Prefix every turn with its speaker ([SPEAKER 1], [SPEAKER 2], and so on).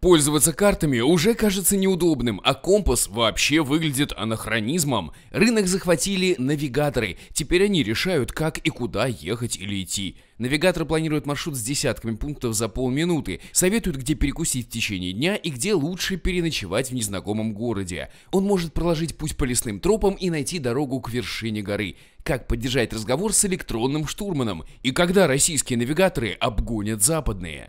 [SPEAKER 1] Пользоваться картами уже кажется неудобным, а компас вообще выглядит анахронизмом. Рынок захватили навигаторы, теперь они решают, как и куда ехать или идти. Навигатор планирует маршрут с десятками пунктов за полминуты, советует, где перекусить в течение дня и где лучше переночевать в незнакомом городе. Он может проложить путь по лесным тропам и найти дорогу к вершине горы. Как поддержать разговор с электронным штурманом и когда российские навигаторы обгонят западные.